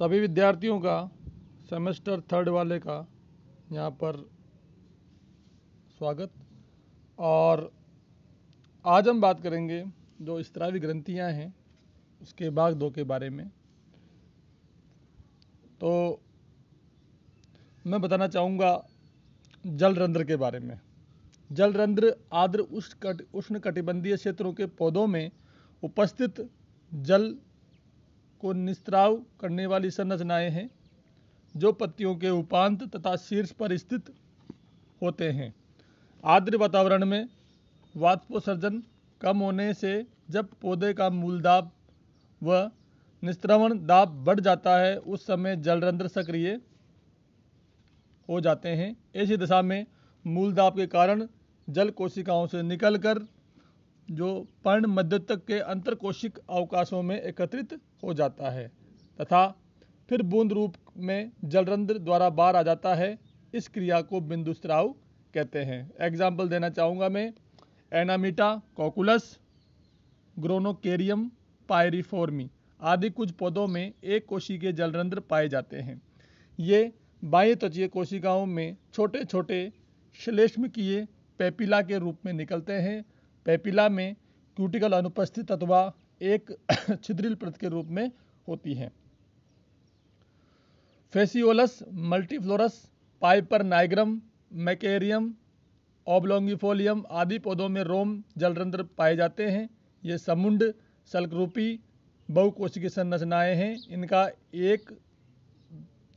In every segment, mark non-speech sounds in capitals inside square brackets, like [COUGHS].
सभी विद्यार्थियों का सेमेस्टर थर्ड वाले का यहाँ पर स्वागत और आज हम बात करेंगे जो स्त्रावी ग्रंथियाँ हैं उसके भाग दो के बारे में तो मैं बताना चाहूँगा जल रंध्र के बारे में जल रंध्र आर्द्र उष्ण कट, उष्ण कटिबंधीय क्षेत्रों के पौधों में उपस्थित जल को निस्त्राव करने वाली संरचनाएं हैं जो पत्तियों के उपांत तथा शीर्ष पर स्थित होते हैं आर्द्र वातावरण में वाष्पोसर्जन कम होने से जब पौधे का मूल दाब व निस्त्रवण दाब बढ़ जाता है उस समय जलरंध्र सक्रिय हो जाते हैं ऐसी दशा में मूल दाब के कारण जल कोशिकाओं से निकलकर जो पर्ण मध्य तक के कोशिक अवकाशों में एकत्रित हो जाता है तथा फिर बूंद रूप में जलरंध्र द्वारा बाहर आ जाता है इस क्रिया को बिंदु स्त्राव कहते हैं एग्जाम्पल देना चाहूँगा मैं एनामीटा कोकुलस ग्रोनोकेरियम पायरिफोर्मी आदि कुछ पौधों में एक कोशी के जलरंध्र पाए जाते हैं ये बाह्य त्वचीय कोशिकाओं में छोटे छोटे श्लेष्म किए पेपिला के रूप में निकलते हैं पेपिला में क्यूटिकल अनुपस्थित अथवा एक [COUGHS] छिद्रिल प्रत के रूप में होती है फेसिओलस मल्टीफ्लोरस पाइपर नाइग्रम मैकेरियम ओबलोंगिफोलियम आदि पौधों में रोम जलरंध्र पाए जाते हैं ये समुंड सल्करूपी बहुकोशिकीय संरचनाएं हैं इनका एक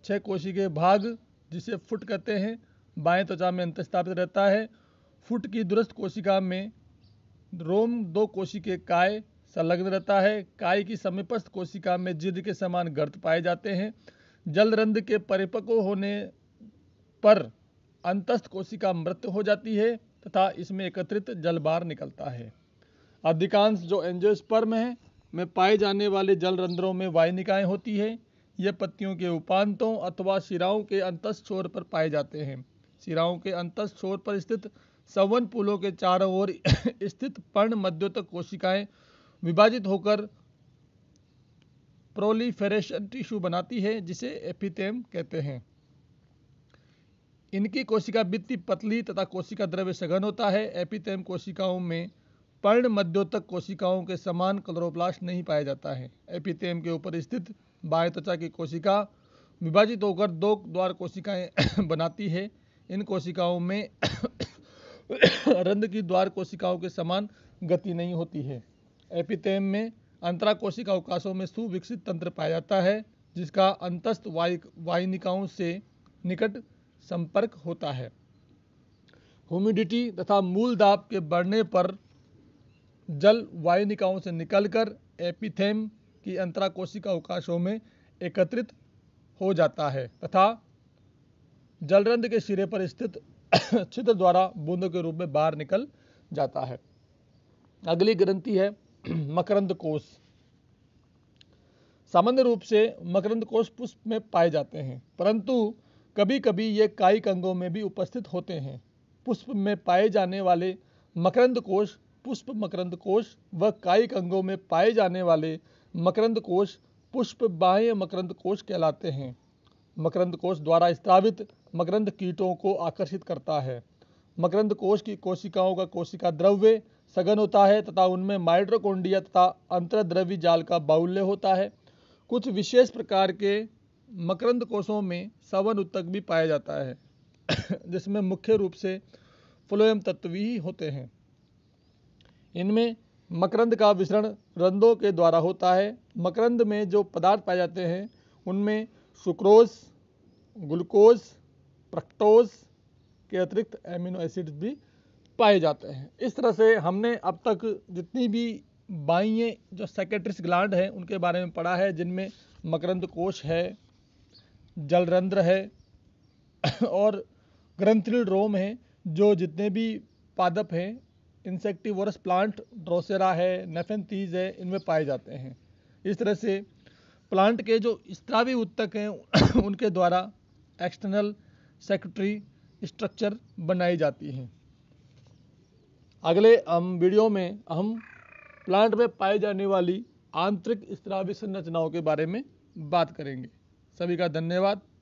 छः कोशिकीय भाग जिसे फुट कहते हैं बाएं त्वचा में अंतस्थापित रहता है फुट की दुरुस्त कोशिका में रोम दो कोशी के काय संलग्न रहता है काय की समीपस्थ कोशिका में जिद के समान गर्त पाए जाते हैं जलरंध के परिपक्व होने पर अंतस्थ कोशिका मृत हो जाती है तथा इसमें एकत्रित जलबार निकलता है अधिकांश जो एंजियोस्पर्म है में पाए जाने वाले जलरंध्रों में वाहिनिकाएं होती है यह पत्तियों के उपांतों अथवा शिराओं के अंतस्थ छोर पर पाए जाते हैं शिराओं के अंतस्थ छोर पर स्थित सवन पुलों के चारों ओर [COUGHS] स्थित पर्ण मध्योतक कोशिकाएं विभाजित होकर प्रोलीफेरेशन टिश्यू बनाती है जिसे एपिथेम कहते हैं इनकी कोशिका भित्ति पतली तथा कोशिका द्रव्य सघन होता है एपिथेम कोशिकाओं में पर्ण मध्योतक कोशिकाओं के समान क्लोरोप्लास्ट नहीं पाया जाता है एपिथेम के ऊपर स्थित बाह्य त्वचा की कोशिका विभाजित होकर दो द्वार कोशिकाएं [COUGHS] बनाती है इन कोशिकाओं में [COUGHS] रंध की द्वार कोशिकाओं के समान गति नहीं होती है एपिथेम में अंतरा कोशिका अवकाशों में सुविकसित तंत्र पाया जाता है जिसका अंतस्थ वाय वाहिनिकाओं से निकट संपर्क होता है ह्यूमिडिटी तथा मूल दाब के बढ़ने पर जल वायुनिकाओं से निकलकर एपिथेम की अंतरा कोशिका अवकाशों में एकत्रित हो जाता है तथा जलरंध के सिरे पर स्थित छिद्र द्वारा बूंदों के रूप में बाहर निकल जाता है अगली ग्रंथि है मकरंद कोष सामान्य रूप से मकरंद कोष पुष्प में पाए जाते हैं परंतु कभी कभी ये कायिक अंगों में भी उपस्थित होते हैं पुष्प में पाए जाने वाले मकरंद कोष पुष्प मकरंद कोष व कायिक अंगों में पाए जाने वाले मकरंद कोष पुष्प बाह्य मकरंद कोष कहलाते हैं मकरंद कोश द्वारा स्त्रावित मकरंद कीटों को आकर्षित करता है मकरंद कोश की कोशिकाओं का कोशिका द्रव्य सघन होता है तथा उनमें माइड्रोकोंडिया तथा अंतरद्रव्य जाल का बाहुल्य होता है कुछ विशेष प्रकार के मकरंद कोषों में सवन उत्तक भी पाया जाता है [COUGHS] जिसमें मुख्य रूप से फ्लोएम तत्व ही होते हैं इनमें मकरंद का विसरण रंधों के द्वारा होता है मकरंद में जो पदार्थ पाए जाते हैं उनमें सुक्रोज ग्लूकोज प्रक्टोज के अतिरिक्त एमिनो एसिड्स भी पाए जाते हैं इस तरह से हमने अब तक जितनी भी बाइये जो सेकेट्रिस ग्लैंड हैं उनके बारे में पढ़ा है जिनमें मकरंद कोश है जलरंध्र है [COUGHS] और ग्रंथिल रोम है जो जितने भी पादप हैं इंसेक्टिवरस प्लांट ड्रोसेरा है तीज है इनमें पाए जाते हैं इस तरह से प्लांट के जो स्त्रावी उत्तक हैं [COUGHS] उनके द्वारा एक्सटर्नल सेक्रेटरी स्ट्रक्चर बनाई जाती हैं अगले हम वीडियो में हम प्लांट में पाई जाने वाली आंतरिक स्त्रावी संरचनाओं के बारे में बात करेंगे सभी का धन्यवाद